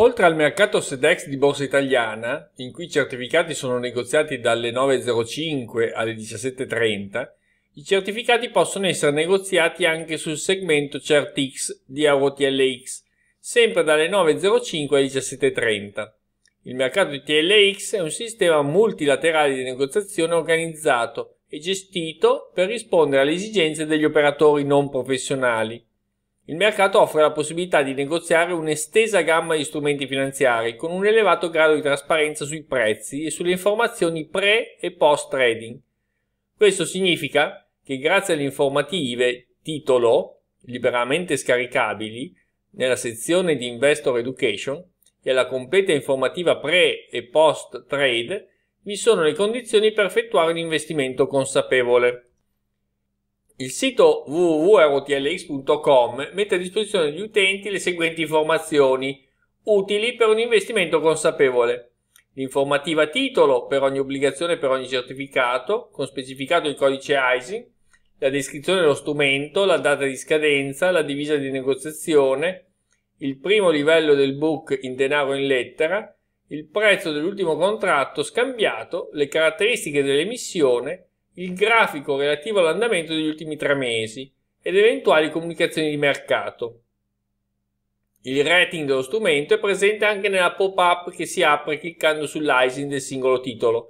Oltre al mercato SEDEX di Borsa Italiana, in cui i certificati sono negoziati dalle 9.05 alle 17.30, i certificati possono essere negoziati anche sul segmento CertX di AuroTLX, sempre dalle 9.05 alle 17.30. Il mercato di TLX è un sistema multilaterale di negoziazione organizzato e gestito per rispondere alle esigenze degli operatori non professionali il mercato offre la possibilità di negoziare un'estesa gamma di strumenti finanziari con un elevato grado di trasparenza sui prezzi e sulle informazioni pre e post trading. Questo significa che grazie alle informative titolo liberamente scaricabili nella sezione di Investor Education e alla completa informativa pre e post trade vi sono le condizioni per effettuare un investimento consapevole. Il sito www.rotlx.com mette a disposizione degli utenti le seguenti informazioni utili per un investimento consapevole. L'informativa titolo per ogni obbligazione e per ogni certificato, con specificato il codice ISIN, la descrizione dello strumento, la data di scadenza, la divisa di negoziazione, il primo livello del book in denaro in lettera, il prezzo dell'ultimo contratto scambiato, le caratteristiche dell'emissione, il grafico relativo all'andamento degli ultimi tre mesi ed eventuali comunicazioni di mercato. Il rating dello strumento è presente anche nella pop-up che si apre cliccando sull'icing del singolo titolo.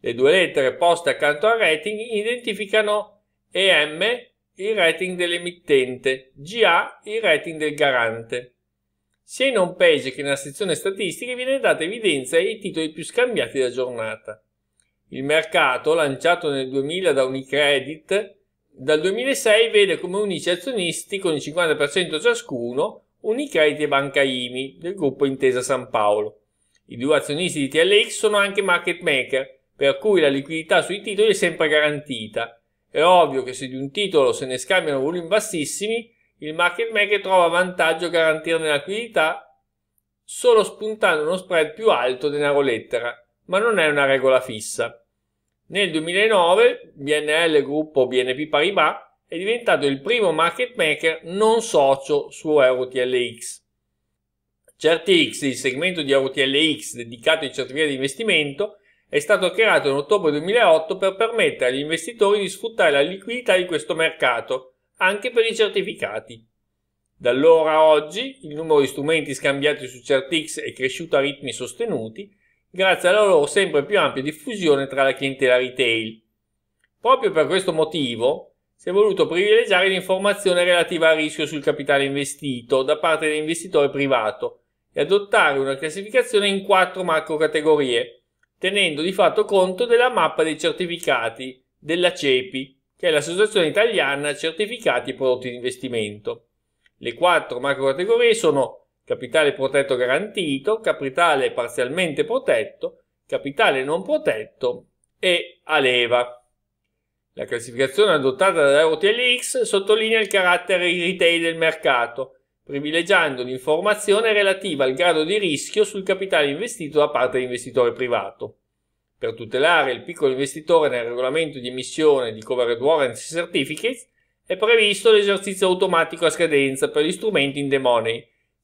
Le due lettere poste accanto al rating identificano EM il rating dell'emittente, GA il rating del garante. Sia in home page che nella sezione statistiche viene data evidenza ai titoli più scambiati da giornata. Il mercato, lanciato nel 2000 da Unicredit, dal 2006 vede come unici azionisti con il 50% ciascuno Unicredit e Banca IMI del gruppo Intesa San Paolo. I due azionisti di TLX sono anche market maker, per cui la liquidità sui titoli è sempre garantita. È ovvio che se di un titolo se ne scambiano volumi bassissimi, il market maker trova vantaggio a garantirne la liquidità solo spuntando uno spread più alto denaro lettera ma non è una regola fissa. Nel 2009 BNL Gruppo BNP Paribas è diventato il primo market maker non socio su EuroTLX. CertX, il segmento di EuroTLX dedicato ai certificati di investimento, è stato creato in ottobre 2008 per permettere agli investitori di sfruttare la liquidità di questo mercato, anche per i certificati. Da allora a oggi il numero di strumenti scambiati su CertX è cresciuto a ritmi sostenuti grazie alla loro sempre più ampia diffusione tra la clientela retail. Proprio per questo motivo si è voluto privilegiare l'informazione relativa al rischio sul capitale investito da parte dell'investitore privato e adottare una classificazione in quattro macrocategorie, tenendo di fatto conto della mappa dei certificati della CEPI, che è l'Associazione Italiana Certificati e Prodotti di Investimento. Le quattro macrocategorie sono capitale protetto garantito, capitale parzialmente protetto, capitale non protetto e a leva. La classificazione adottata da RTLX sottolinea il carattere retail del mercato, privilegiando l'informazione relativa al grado di rischio sul capitale investito da parte dell'investitore privato. Per tutelare il piccolo investitore nel regolamento di emissione di covered warrants certificates è previsto l'esercizio automatico a scadenza per gli strumenti in the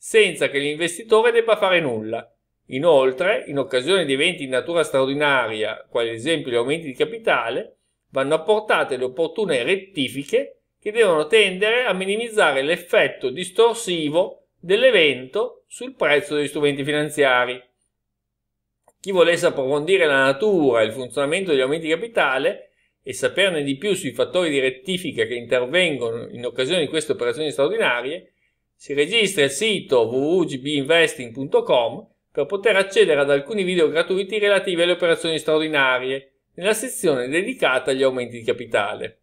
senza che l'investitore debba fare nulla. Inoltre, in occasione di eventi di natura straordinaria, quali ad esempio gli aumenti di capitale, vanno apportate le opportune rettifiche che devono tendere a minimizzare l'effetto distorsivo dell'evento sul prezzo degli strumenti finanziari. Chi volesse approfondire la natura e il funzionamento degli aumenti di capitale e saperne di più sui fattori di rettifica che intervengono in occasione di queste operazioni straordinarie, si registra il sito www.gbinvesting.com per poter accedere ad alcuni video gratuiti relativi alle operazioni straordinarie nella sezione dedicata agli aumenti di capitale.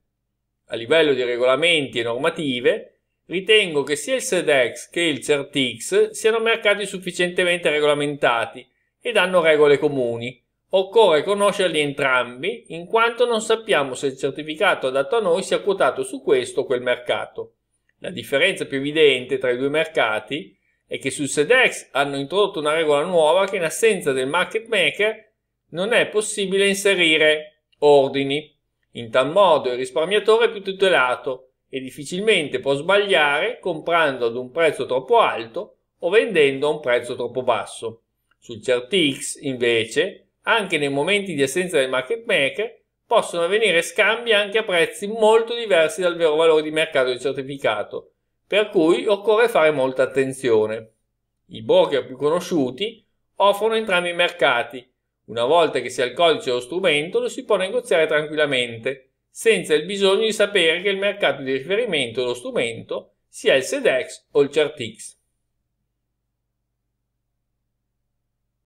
A livello di regolamenti e normative, ritengo che sia il SEDEX che il CERTIX siano mercati sufficientemente regolamentati ed hanno regole comuni. Occorre conoscerli entrambi, in quanto non sappiamo se il certificato adatto a noi sia quotato su questo o quel mercato. La differenza più evidente tra i due mercati è che sul SEDEX hanno introdotto una regola nuova che in assenza del market maker non è possibile inserire ordini. In tal modo il risparmiatore è più tutelato e difficilmente può sbagliare comprando ad un prezzo troppo alto o vendendo a un prezzo troppo basso. Sul CertX, invece, anche nei momenti di assenza del market maker, possono avvenire scambi anche a prezzi molto diversi dal vero valore di mercato del certificato, per cui occorre fare molta attenzione. I broker più conosciuti offrono entrambi i mercati. Una volta che si ha il codice o lo strumento lo si può negoziare tranquillamente, senza il bisogno di sapere che il mercato di riferimento dello strumento sia il SEDEX o il CERTIX.